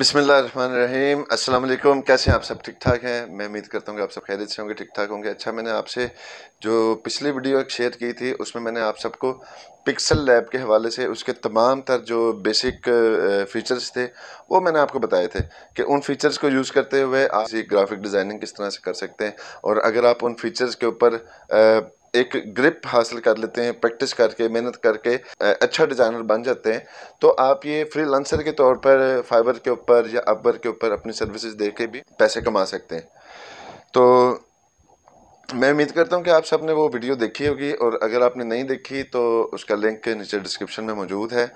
अस्सलाम वालेकुम कैसे हैं आप सब ठीक ठाक हैं मैं उम्मीद करता हूँ कि आप सब खैरियत से होंगे ठीक ठाक होंगे अच्छा मैंने आपसे जो पिछली वीडियो एक शेयर की थी उसमें मैंने आप सबको पिक्सल लैब के हवाले से उसके तमाम तर जो बेसिक फ़ीचर्स थे वो मैंने आपको बताए थे कि उन फ़ीचर्स को यूज़ करते हुए आप ग्राफिक डिज़ाइनिंग किस तरह से कर सकते हैं और अगर आप उन फ़ीचर्स के ऊपर एक ग्रिप हासिल कर लेते हैं प्रैक्टिस करके मेहनत करके अच्छा डिज़ाइनर बन जाते हैं तो आप ये फ्रीलांसर के तौर पर फाइबर के ऊपर या अपर के ऊपर अपनी सर्विसेज दे के भी पैसे कमा सकते हैं तो मैं उम्मीद करता हूँ कि आप सबने वो वीडियो देखी होगी और अगर आपने नहीं देखी तो उसका लिंक नीचे डिस्क्रिप्शन में मौजूद है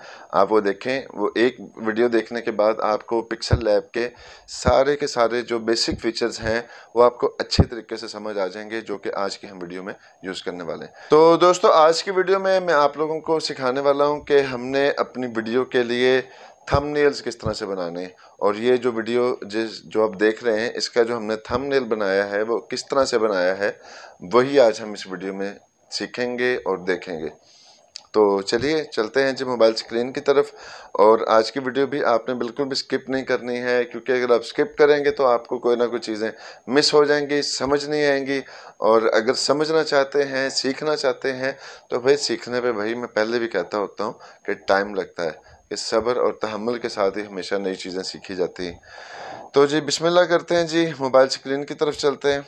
आप वो देखें वो एक वीडियो देखने के बाद आपको पिक्सल लैब के सारे के सारे जो बेसिक फीचर्स हैं वो आपको अच्छे तरीके से समझ आ जाएंगे जो कि आज की हम वीडियो में यूज़ करने वाले हैं तो दोस्तों आज की वीडियो में मैं आप लोगों को सिखाने वाला हूँ कि हमने अपनी वीडियो के लिए थंबनेल्स किस तरह से बनाने और ये जो वीडियो जिस जो आप देख रहे हैं इसका जो हमने थंबनेल बनाया है वो किस तरह से बनाया है वही आज हम इस वीडियो में सीखेंगे और देखेंगे तो चलिए चलते हैं जी मोबाइल स्क्रीन की तरफ और आज की वीडियो भी आपने बिल्कुल भी स्किप नहीं करनी है क्योंकि अगर आप स्किप करेंगे तो आपको कोई ना कोई चीज़ें मिस हो जाएंगी समझ नहीं आएंगी और अगर समझना चाहते हैं सीखना चाहते हैं तो भाई सीखने पे भाई मैं पहले भी कहता होता हूँ कि टाइम लगता है कि सब्र और तहमल के साथ ही हमेशा नई चीज़ें सीखी जाती हैं तो जी बिस्मिल्लाह करते हैं जी मोबाइल स्क्रीन की तरफ चलते हैं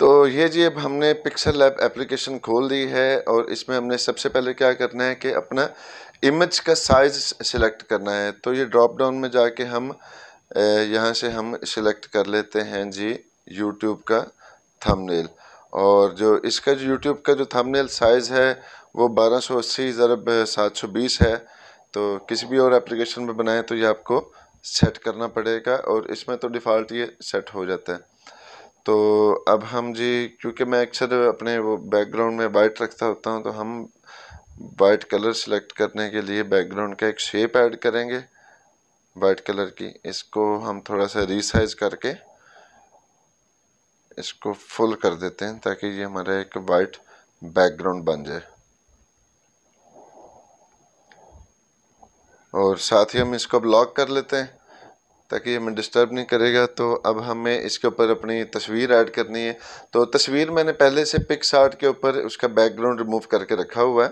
तो ये जी अब हमने पिक्सल लैब एप्लीकेशन खोल दी है और इसमें हमने सबसे पहले क्या करना है कि अपना इमेज का साइज सिलेक्ट करना है तो ये ड्रॉप डाउन में जाके हम यहाँ से हम सिलेक्ट कर लेते हैं जी यूट्यूब का थंबनेल और जो इसका जो यूट्यूब का जो थंबनेल साइज़ है वो बारह सौ अस्सी ज़रब सात सौ बीस है तो किसी भी और एप्लीकेशन में बनाएं तो ये आपको सेट करना पड़ेगा और इसमें तो डिफ़ॉल्ट ये सेट हो जाता है तो अब हम जी क्योंकि मैं अक्सर अपने वो बैकग्राउंड में वाइट रखता होता हूँ तो हम वाइट कलर सेलेक्ट करने के लिए बैकग्राउंड का एक शेप ऐड करेंगे वाइट कलर की इसको हम थोड़ा सा रिसाइज करके इसको फुल कर देते हैं ताकि ये हमारा एक वाइट बैकग्राउंड बन जाए और साथ ही हम इसको ब्लॉक कर लेते हैं ताकि हमें डिस्टर्ब नहीं करेगा तो अब हमें इसके ऊपर अपनी तस्वीर ऐड करनी है तो तस्वीर मैंने पहले से पिक्स आर्ट के ऊपर उसका बैकग्राउंड रिमूव करके रखा हुआ है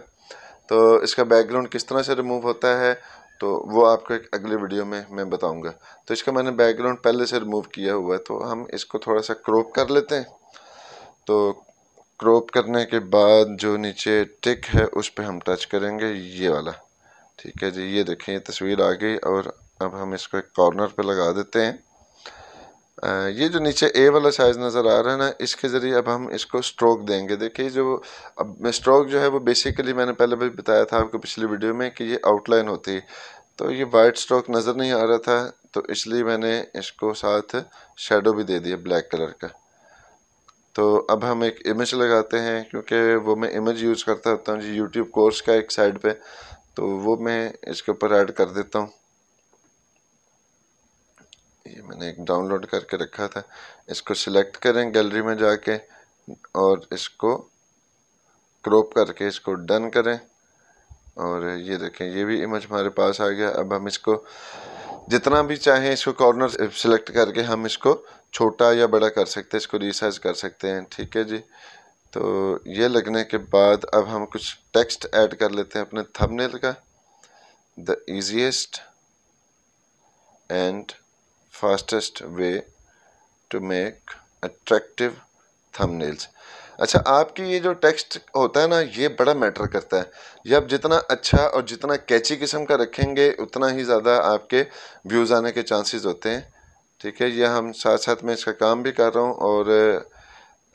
तो इसका बैकग्राउंड किस तरह से रिमूव होता है तो वो आपको एक अगले वीडियो में मैं बताऊंगा तो इसका मैंने बैकग्राउंड पहले से रिमूव किया हुआ है तो हम इसको थोड़ा सा क्रॉप कर लेते हैं तो क्रॉप करने के बाद जो नीचे टिक है उस पर हम टच करेंगे ये वाला ठीक है जी ये देखें ये तस्वीर आ गई और अब हम इसको एक कॉर्नर पे लगा देते हैं आ, ये जो नीचे ए वाला साइज़ नज़र आ रहा है ना इसके ज़रिए अब हम इसको स्ट्रोक देंगे देखिए जो अब स्ट्रोक जो है वो बेसिकली मैंने पहले भी बताया था आपको पिछली वीडियो में कि ये आउटलाइन होती है तो ये वाइट स्ट्रोक नज़र नहीं आ रहा था तो इसलिए मैंने इसको साथ शेडो भी दे दिया ब्लैक कलर का तो अब हम एक इमेज लगाते हैं क्योंकि वो मैं इमेज यूज़ करता रहता हूँ जी यूट्यूब कोर्स का एक साइड पे तो वो मैं इसके ऊपर ऐड कर देता हूँ ये मैंने एक डाउनलोड करके रखा था इसको सिलेक्ट करें गैलरी में जाके और इसको क्रॉप करके इसको डन करें और ये देखें ये भी इमेज हमारे पास आ गया अब हम इसको जितना भी चाहें इसको कॉर्नर सिलेक्ट करके हम इसको छोटा या बड़ा कर सकते हैं इसको रिसाइज कर सकते हैं ठीक है जी तो ये लगने के बाद अब हम कुछ टेक्स्ट ऐड कर लेते हैं अपने थंबनेल का the easiest and fastest way to make attractive thumbnails अच्छा आपकी ये जो टेक्स्ट होता है ना ये बड़ा मैटर करता है ये आप जितना अच्छा और जितना कैची किस्म का रखेंगे उतना ही ज़्यादा आपके व्यूज़ आने के चांसेस होते हैं ठीक है ये हम साथ साथ में इसका काम भी कर रहा हूँ और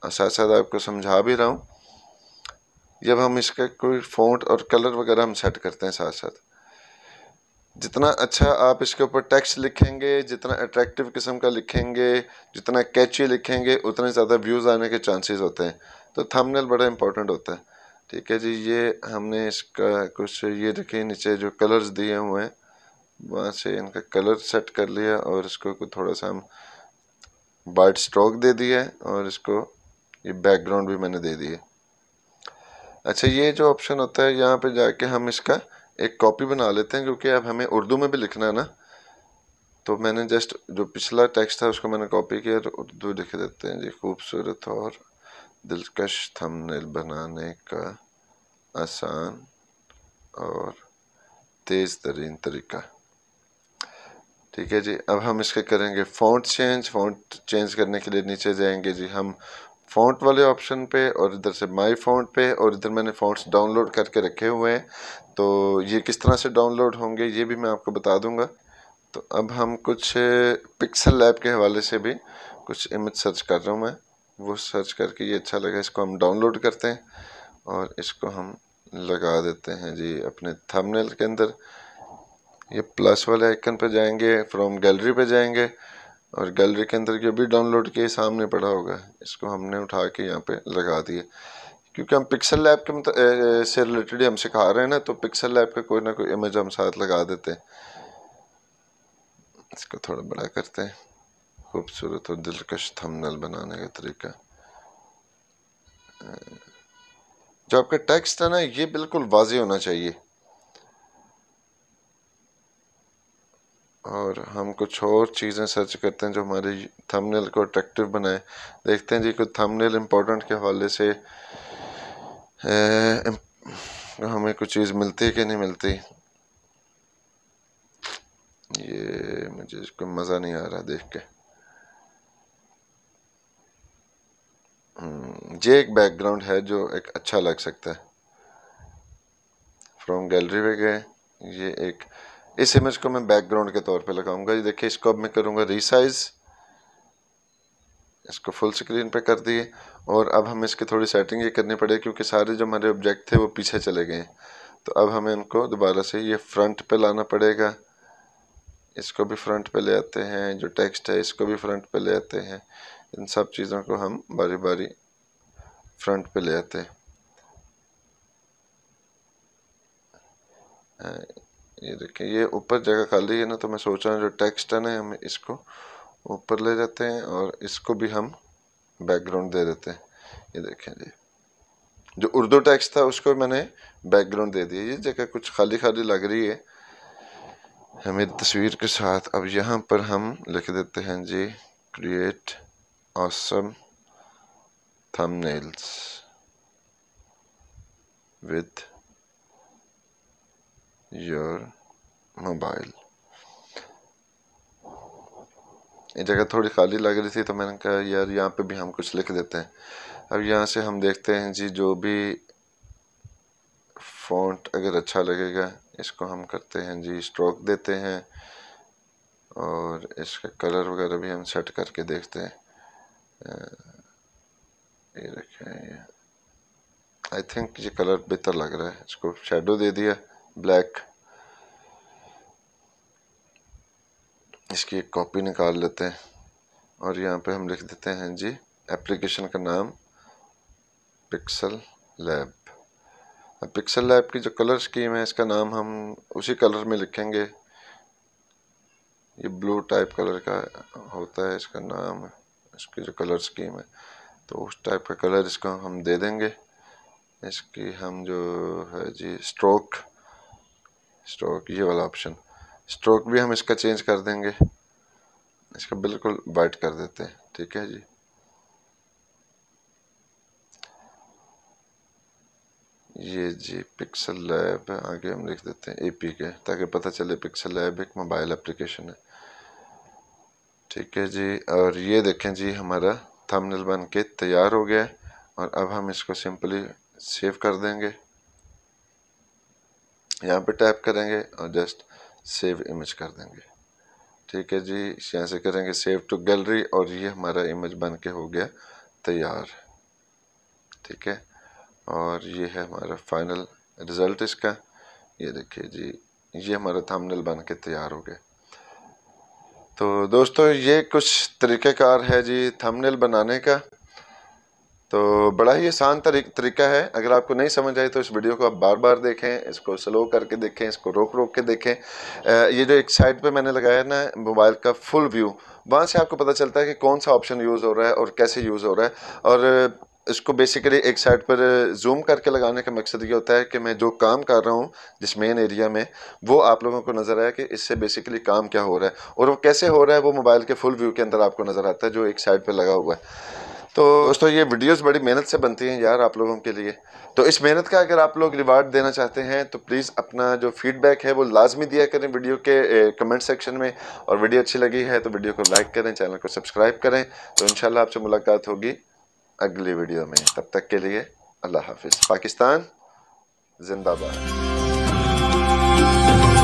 साथ साथ आपको समझा भी रहा हूँ जब हम इसका कोई फ़ॉन्ट और कलर वगैरह हम सेट करते हैं साथ साथ जितना अच्छा आप इसके ऊपर टेक्स्ट लिखेंगे जितना अट्रैक्टिव किस्म का लिखेंगे जितना कैची लिखेंगे उतने ज़्यादा व्यूज़ आने के चांसेस होते हैं तो थंबनेल बड़ा इंपॉर्टेंट होता है ठीक है जी ये हमने इसका कुछ ये देखिए नीचे जो कलर्स दिए हुए हैं वहाँ से इनका कलर सेट कर लिया और इसको थोड़ा सा हम वाइट स्ट्रोक दे दिया और इसको ये बैकग्राउंड भी मैंने दे दिए अच्छा ये जो ऑप्शन होता है यहाँ पे जाके हम इसका एक कॉपी बना लेते हैं क्योंकि अब हमें उर्दू में भी लिखना है ना तो मैंने जस्ट जो पिछला टेक्स्ट था उसको मैंने कॉपी किया तो उर्दू लिख देते हैं जी खूबसूरत और दिलकश थंबनेल बनाने का आसान और तेज़ तरीन तरीका ठीक है जी अब हम इसके करेंगे फ़ॉन्ट चेंज फ़ॉन्ट चेंज करने के लिए नीचे जाएंगे जी हम फ़ॉन्ट वाले ऑप्शन पे और इधर से माय फ़ॉन्ट पे और इधर मैंने फ़ॉन्ट्स डाउनलोड करके रखे हुए हैं तो ये किस तरह से डाउनलोड होंगे ये भी मैं आपको बता दूंगा तो अब हम कुछ पिक्सल लैब के हवाले से भी कुछ इमेज सर्च कर रहा हूँ मैं वो सर्च करके ये अच्छा लगा इसको हम डाउनलोड करते हैं और इसको हम लगा देते हैं जी अपने थमनेल के अंदर ये प्लस वाले आइकन पर जाएंगे फ्रॉम गैलरी पर जाएंगे और गैलरी के अंदर जो भी डाउनलोड किए सामने पड़ा होगा इसको हमने उठा के यहाँ पे लगा दिया क्योंकि हम पिक्सल लैब के से रिलेटेड हम सिखा रहे हैं ना तो पिक्सल लैब का कोई ना कोई इमेज हम साथ लगा देते हैं इसको थोड़ा बड़ा करते हैं खूबसूरत और दिलकश थंबनेल बनाने का तरीका जो आपका टेक्स्ट है ना ये बिल्कुल वाजी होना चाहिए और हम कुछ और चीज़ें सर्च करते हैं जो हमारे थंबनेल को अट्रैक्टिव बनाए देखते हैं जी कुछ थंबनेल इम्पोर्टेंट के हवाले से ए, हमें कुछ चीज़ मिलती है कि नहीं मिलती ये मुझे इसको मज़ा नहीं आ रहा देख के हम्म, ये एक बैकग्राउंड है जो एक अच्छा लग सकता है फ्रॉम गैलरी पे गए ये एक इस इमेज को मैं बैकग्राउंड के तौर पे लगाऊंगा ये देखिए इसको अब मैं करूँगा रिसाइज इसको फुल स्क्रीन पे कर दिए और अब हमें इसकी थोड़ी सेटिंग ये करनी पड़ेगी क्योंकि सारे जो हमारे ऑब्जेक्ट थे वो पीछे चले गए तो अब हमें इनको दोबारा से ये फ्रंट पे लाना पड़ेगा इसको भी फ्रंट पे ले आते हैं जो टेक्स्ट है इसको भी फ्रंट पे ले आते हैं इन सब चीज़ों को हम बारी बारी फ्रंट पे ले आते हैं ये देखें ये ऊपर जगह खाली है ना तो मैं सोच रहा हूँ जो टेक्स्ट है ना हम इसको ऊपर ले जाते हैं और इसको भी हम बैकग्राउंड दे देते हैं ये देखें जी जो उर्दू टेक्स्ट था उसको मैंने बैकग्राउंड दे दिया ये जगह कुछ खाली खाली लग रही है हमें तस्वीर के साथ अब यहाँ पर हम लिख देते हैं जी create awesome thumbnails with your mobile ये जगह थोड़ी खाली लग रही थी तो मैंने कहा यार यहाँ पे भी हम कुछ लिख देते हैं अब यहाँ से हम देखते हैं जी जो भी फॉन्ट अगर अच्छा लगेगा इसको हम करते हैं जी स्ट्रोक देते हैं और इसका कलर वगैरह भी हम सेट करके देखते हैं ये रखें आई थिंक ये कलर बेहतर लग रहा है इसको शेडो दे दिया ब्लैक इसकी एक कॉपी निकाल लेते हैं और यहाँ पे हम लिख देते हैं जी एप्लीकेशन का नाम पिक्सल लैब अब पिक्सल लैब की जो कलर स्कीम है इसका नाम हम उसी कलर में लिखेंगे ये ब्लू टाइप कलर का होता है इसका नाम इसकी जो कलर स्कीम है तो उस टाइप का कलर इसको हम दे देंगे इसकी हम जो है जी स्ट्रोक स्ट्रोक ये वाला ऑप्शन स्ट्रोक भी हम इसका चेंज कर देंगे इसका बिल्कुल वाइट कर देते हैं ठीक है जी ये जी पिक्सल लैब आगे हम लिख देते हैं एपी के ताकि पता चले पिक्सल लैब एक मोबाइल एप्लीकेशन है ठीक है जी और ये देखें जी हमारा थंबनेल बन के तैयार हो गया है और अब हम इसको सिंपली सेव कर देंगे यहाँ पे टैप करेंगे और जस्ट सेव इमेज कर देंगे ठीक है जी यहाँ से करेंगे सेव टू गैलरी और ये हमारा इमेज बन के हो गया तैयार ठीक है और ये है हमारा फाइनल रिज़ल्ट इसका ये देखिए जी ये हमारा थंबनेल बन के तैयार हो गया तो दोस्तों ये कुछ तरीक़ेकार है जी थंबनेल बनाने का तो बड़ा ही आसान तरीका है अगर आपको नहीं समझ आए तो इस वीडियो को आप बार बार देखें इसको स्लो करके देखें इसको रोक रोक के देखें ये जो एक साइड पे मैंने लगाया ना मोबाइल का फुल व्यू वहाँ से आपको पता चलता है कि कौन सा ऑप्शन यूज़ हो रहा है और कैसे यूज़ हो रहा है और इसको बेसिकली एक साइड पर जूम करके लगाने का मकसद ये होता है कि मैं जो काम कर रहा हूँ जिस मेन एरिया में वो आप लोगों को नज़र आया कि इससे बेसिकली काम क्या हो रहा है और वो कैसे हो रहा है वो मोबाइल के फुल व्यू के अंदर आपको नज़र आता है जो एक साइड पर लगा हुआ है तो दोस्तों ये वीडियोस बड़ी मेहनत से बनती हैं यार आप लोगों के लिए तो इस मेहनत का अगर आप लोग रिवार्ड देना चाहते हैं तो प्लीज़ अपना जो फीडबैक है वो लाजमी दिया करें वीडियो के कमेंट सेक्शन में और वीडियो अच्छी लगी है तो वीडियो को लाइक करें चैनल को सब्सक्राइब करें तो इन आपसे मुलाकात होगी अगली वीडियो में तब तक के लिए अल्लाह हाफिज़ पाकिस्तान जिंदाबाद